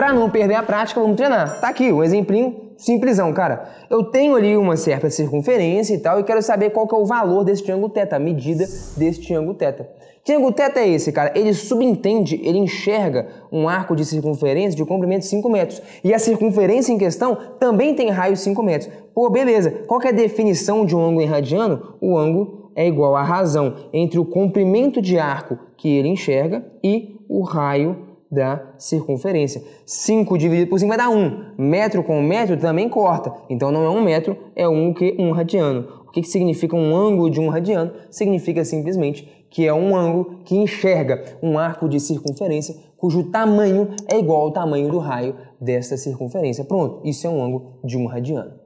Para não perder a prática, vamos treinar. Tá aqui um exemplinho simplesão, cara. Eu tenho ali uma certa circunferência e tal, e quero saber qual que é o valor desse triângulo teta, a medida desse triângulo teta. Triângulo teta é esse, cara. Ele subentende, ele enxerga um arco de circunferência de comprimento de 5 metros. E a circunferência em questão também tem raio 5 metros. Pô, beleza. Qual que é a definição de um ângulo irradiano? O ângulo é igual à razão entre o comprimento de arco que ele enxerga e o raio da circunferência. 5 dividido por 5 vai dar 1. Metro com metro também corta. Então não é um metro, é um que? Um radiano. O que, que significa um ângulo de um radiano? Significa simplesmente que é um ângulo que enxerga um arco de circunferência cujo tamanho é igual ao tamanho do raio desta circunferência. Pronto, isso é um ângulo de um radiano.